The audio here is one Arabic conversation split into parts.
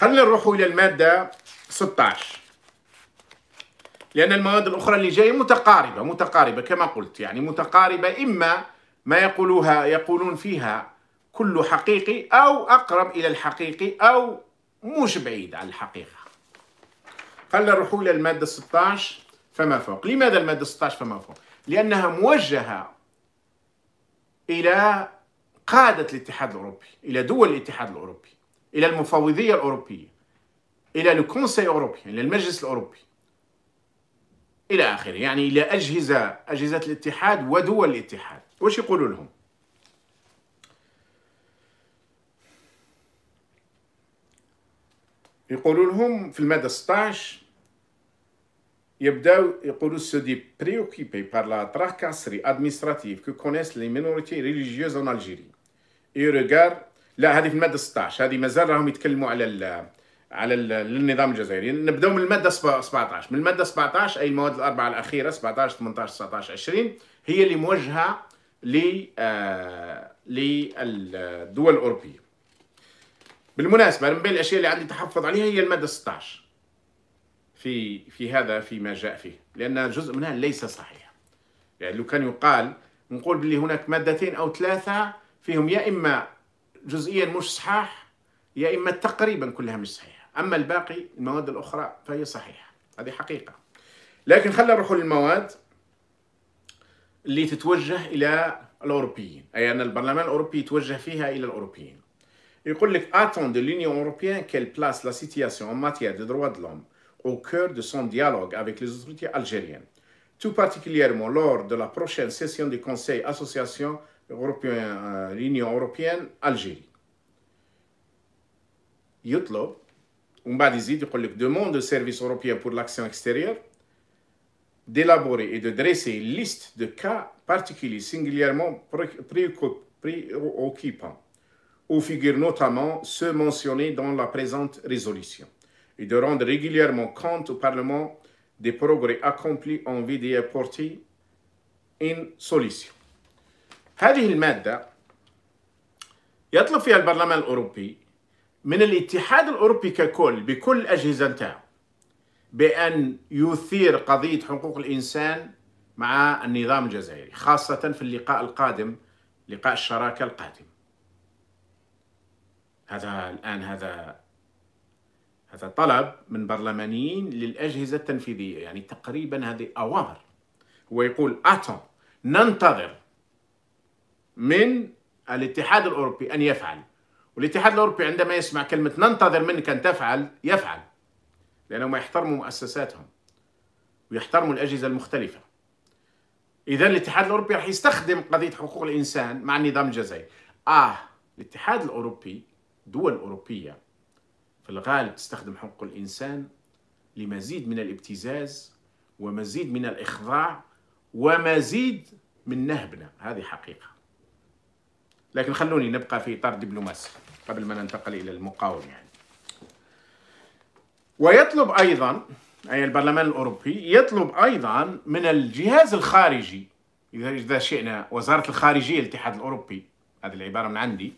خلينا نروحوا الى الماده 16 لان المواد الاخرى اللي جايه متقاربه متقاربه كما قلت يعني متقاربه اما ما يقولوها يقولون فيها كل حقيقي او اقرب الى الحقيقي او مش بعيد عن الحقيقه خلينا نروحوا الى الماده 16 فما فوق لماذا الماده 16 فما فوق لانها موجهه الى قاده الاتحاد الاوروبي الى دول الاتحاد الاوروبي الى المفوضيه الاوروبيه الى الكونسي اوروبي يعني الى المجلس الاوروبي الى اخره يعني الى اجهزه اجهزه الاتحاد ودول الاتحاد واش يقولوا لهم يقولوا لهم في المادة 16 يبداو يقولوا سودي بريوكيبي بار لا تراكاسري ادمينستراتيف كو كونيس لي مينوريتي ريليجيوز ان الجيري اي ريغار لا هذه في الماده 16 هذه مازال راهم يتكلموا على ال على ال النظام الجزائري نبداو من الماده 17 من الماده 17 اي المواد الاربعه الاخيره 17 18 19 20 هي اللي موجهه ل آه، للدول الاوروبيه بالمناسبه من بين الاشياء اللي عندي تحفظ عليها هي الماده 16 في في هذا فيما جاء فيه لان جزء منها ليس صحيح يعني لو كان يقال نقول بلي هناك مادتين او ثلاثه فيهم يا اما جزئيا مش صحاح يا اما تقريبا كلها مش صحيحه اما الباقي المواد الاخرى فهي صحيحه هذه حقيقه لكن خلينا نروح للمواد اللي تتوجه الى الاوروبيين اي ان البرلمان الاوروبي يتوجه فيها الى الاوروبيين يقول لك اتون دو لونيون اوروبيان كيل بلاس لا سيتياسيون ان ماتيير دو دروا دو لوم او كور دو سون ديالوغ افيك لي زوتوريتي الجيريان تو بارتيكولييرمون لور دو لا بروشين سيسيون دو كونسي اسوسياسيون Euh, l'Union européenne, Algérie. يطلب ومن بعد demande au service européen pour l'action extérieure d'élaborer et de dresser une liste de cas particuliers singulièrement préoccupants où figurent notamment ceux mentionnés dans la présente résolution et de rendre régulièrement compte au Parlement des progrès accomplis en vue d'y apporter une solution. هذه المادة يطلب فيها البرلمان الأوروبي من الاتحاد الأوروبي ككل بكل الأجهزة نتاعه بأن يثير قضية حقوق الإنسان مع النظام الجزائري خاصة في اللقاء القادم لقاء الشراكة القادم هذا الآن هذا هذا طلب من برلمانيين للأجهزة التنفيذية يعني تقريبا هذه أوامر هو يقول أتون ننتظر من الاتحاد الأوروبي أن يفعل والاتحاد الأوروبي عندما يسمع كلمة ننتظر منك أن تفعل يفعل لأنهم يحترموا مؤسساتهم ويحترموا الأجهزة المختلفة إذا الاتحاد الأوروبي راح يستخدم قضية حقوق الإنسان مع النظام الجزائري آه الاتحاد الأوروبي دول أوروبية في الغالب تستخدم حقوق الإنسان لمزيد من الابتزاز ومزيد من الإخضاع ومزيد من نهبنا هذه حقيقة لكن خلوني نبقى في اطار دبلوماسي قبل ما ننتقل الى المقاومه يعني. ويطلب ايضا اي يعني البرلمان الاوروبي يطلب ايضا من الجهاز الخارجي اذا شئنا وزاره الخارجيه الاتحاد الاوروبي هذه العباره من عندي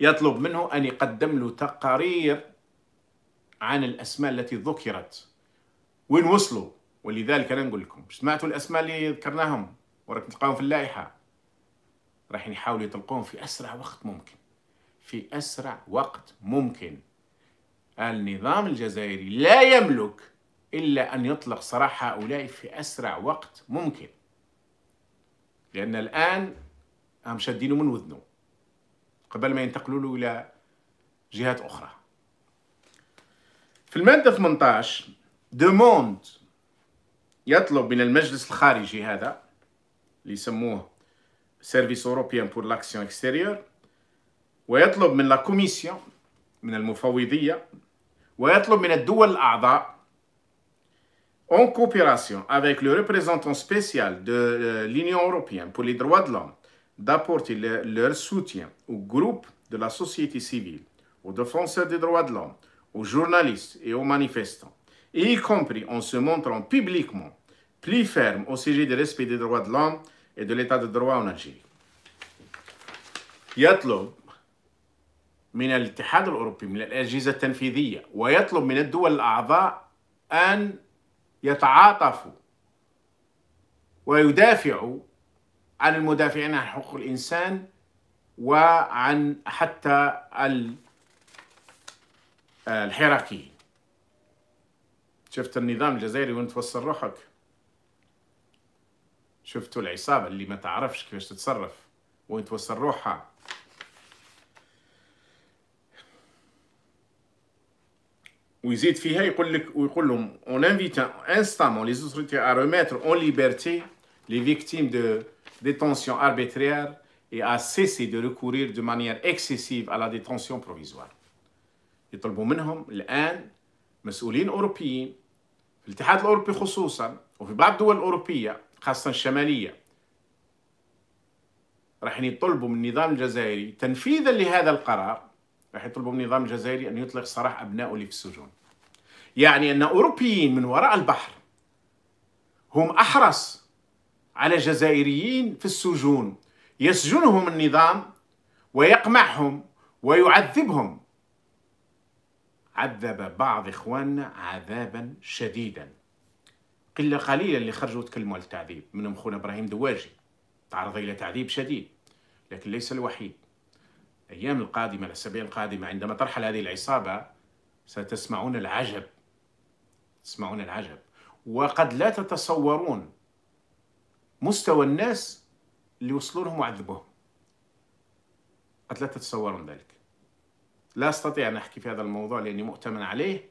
يطلب منه ان يقدم له تقارير عن الاسماء التي ذكرت وين وصلوا ولذلك انا نقول لكم سمعتوا الاسماء اللي ذكرناهم وراك تلقاهم في اللائحه راح يحاولوا يطلقوهم في أسرع وقت ممكن في أسرع وقت ممكن النظام الجزائري لا يملك إلا أن يطلق سراح هؤلاء في أسرع وقت ممكن لأن الآن هم شادينه من وذنه قبل ما ينتقلوا له إلى جهات أخرى في المادة 18 دوموند يطلب من المجلس الخارجي هذا اللي يسموه service européen pour l'action extérieure ويطلب la la من المفوضية ويطلب من en coopération avec le représentant spécial de euh, l'Union européenne pour les droits de l'homme d'apporter leur soutien au groupe de la société civile, aux défenseurs des droits de l'homme, aux journalistes et aux manifestants, et y compris en se montrant publiquement plus ferme au sujet du respect des droits de l'homme et de l'état de droit en Algérie يطلب من الاتحاد الأوروبي من الأجهزة التنفيذية ويطلب من الدول الأعضاء أن يتعاطفوا ويدافعوا عن المدافعين عن حقوق الإنسان وعن حتى الحراكيين شفت النظام الجزائري وين توصل روحك شفتوا العصابة اللي ما تعرفش كيفاش تتصرف وين توصل روحها ويزيد فيها يقول لك ويقول لهم اون انفيتا انستامون لي زوتوريتي ا روميتر اون ليبرتي لي فيكتيم دو ديتونسيون اربيتريير اي ا سيسي دو ريكورير دو مانيير اكسيسيف ا لا ديتونسيون بروفيزوار يطلبوا منهم الآن مسؤولين أوروبيين في الاتحاد الأوروبي خصوصا وفي بعض الدول الأوروبية خاصة الشمالية راح يطلبوا من النظام الجزائري تنفيذا لهذا القرار راح يطلبوا من النظام الجزائري أن يطلق سراح أبنائه اللي في السجون يعني أن أوروبيين من وراء البحر هم أحرص على جزائريين في السجون يسجنهم النظام ويقمعهم ويعذبهم عذب بعض إخواننا عذابا شديدا قله قليله اللي خرجوا تكلموا على التعذيب منهم خونا ابراهيم دواجي تعرض الى تعذيب شديد لكن ليس الوحيد الايام القادمه الاسابيع القادمه عندما ترحل هذه العصابه ستسمعون العجب تسمعون العجب وقد لا تتصورون مستوى الناس اللي وصلوا لهم وعذبوهم قد لا تتصورون ذلك لا استطيع ان احكي في هذا الموضوع لاني مؤتمن عليه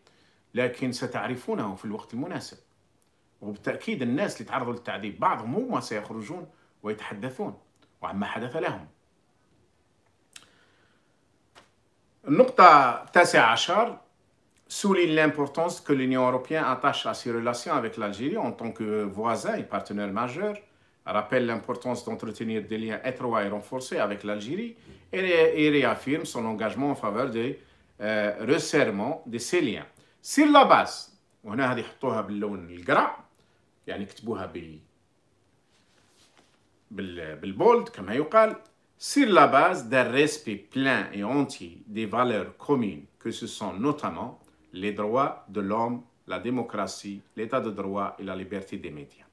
لكن ستعرفونه في الوقت المناسب وبالتأكيد الناس اللي تعرضوا souligne l'importance que l'Union européenne attache à ses relations avec l'Algérie en tant que voisin et partenaire majeur, rappelle l'importance d'entretenir des liens étroits et renforcés avec l'Algérie et, réaffirme son engagement en faveur du resserrement de ces liens. Sur la base, وهنا هذه يحطوها باللون القرع يعني اكتبوها بال بال بالبولد كما يقال سير لا باز د ريسبي بلان اي اونتي دي فالور كومين كو سو سون نوتامون لي دروا دو لوم لا ديموكراسي ليتا دو دروا اي لا ليبرتي دي ميديا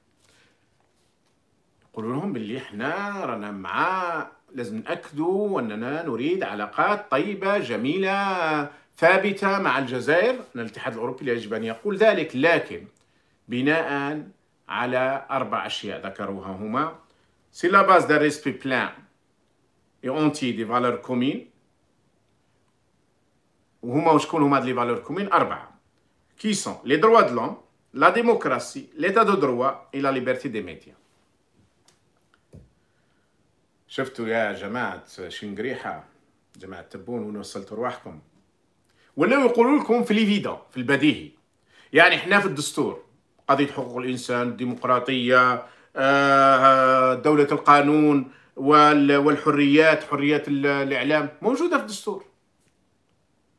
قولوا لهم باللي حنا رانا مع لازم ناكدو اننا نريد علاقات طيبه جميله ثابته مع الجزائر الاتحاد الاوروبي يجب ان يقول ذلك لكن بناء على أربع أشياء ذكروها هما سي لا باز دان ريسبي بلان اي اونتي دي فالور كومين وهما وشكون هما لي فالور كومين أربعة كي سون لي دروا دو لوم لا ديموكراسي ليتا دو دروا اي لا ليبرتي دي ميديا شفتوا يا جماعة شنقريحة جماعة تبون وين وصلتوا رواحكم ولاو يقولوا لكم في ليفيدون في البديهي يعني احنا في الدستور قضيه حقوق الانسان الديمقراطيه آه، دوله القانون والحريات حريات الاعلام موجوده في الدستور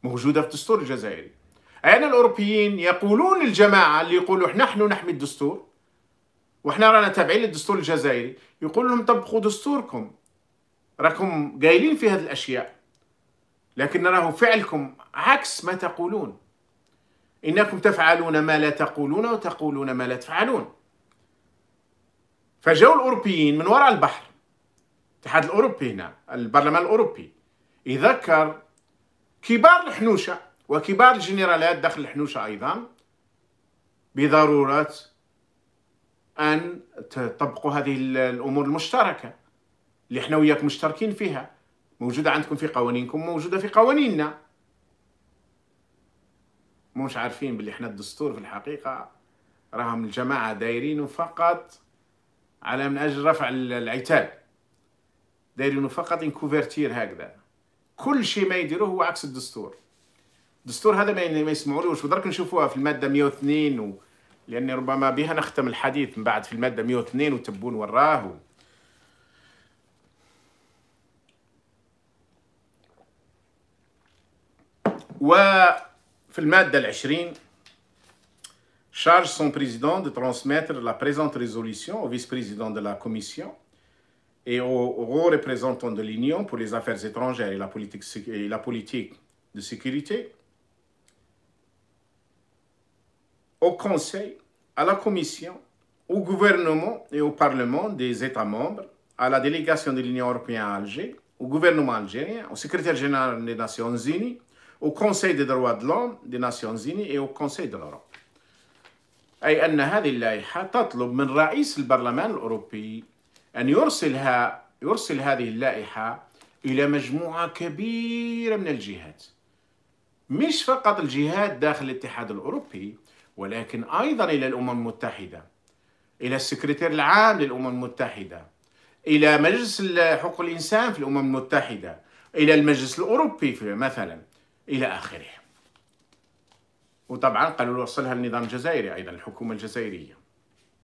موجوده في الدستور الجزائري اين الاوروبيين يقولون الجماعه اللي يقولوا نحن نحمي الدستور وحنا رانا تابعين للدستور الجزائري يقول لهم طبقوا دستوركم راكم قايلين في هذه الاشياء لكن نراه فعلكم عكس ما تقولون إنكم تفعلون ما لا تقولون وتقولون ما لا تفعلون فجاءوا الأوروبيين من وراء البحر الاتحاد الأوروبي هنا البرلمان الأوروبي يذكر كبار الحنوشة وكبار الجنرالات داخل الحنوشة أيضا بضرورة أن تطبقوا هذه الأمور المشتركة اللي احنا وياك مشتركين فيها موجودة عندكم في قوانينكم موجودة في قوانيننا مش عارفين باللي احنا الدستور في الحقيقه راهم الجماعه دايرينه فقط على من اجل رفع العتاب دايرينه فقط ان كوفرتير هكذا كل شيء ما يديروه هو عكس الدستور الدستور هذا ما ما يسمعولوش ودرك نشوفوها في الماده 102 و... لان ربما بها نختم الحديث من بعد في الماده 102 وتبون وراه و... و في المادة charge son président de transmettre la présente résolution au vice-président de la Commission et au, représentants de l'Union pour les affaires étrangères et la politique, et la politique de sécurité, au Conseil, à la Commission, au gouvernement et au Parlement des États membres, à la délégation de l'Union européenne à Alger, au gouvernement algérien, au secrétaire général des Nations unies, au Conseil des droits de l'homme des Nations Unies et au Conseil de l'Europe أي أن هذه اللائحة تطلب من رئيس البرلمان الأوروبي أن يرسلها يرسل هذه اللائحة إلى مجموعة كبيرة من الجهات مش فقط الجهات داخل الاتحاد الأوروبي ولكن أيضا إلى الأمم المتحدة إلى السكرتير العام للأمم المتحدة إلى مجلس حقوق الإنسان في الأمم المتحدة إلى المجلس الأوروبي مثلا إلى آخره وطبعا قالوا وصلها النظام الجزائري أيضا الحكومة الجزائرية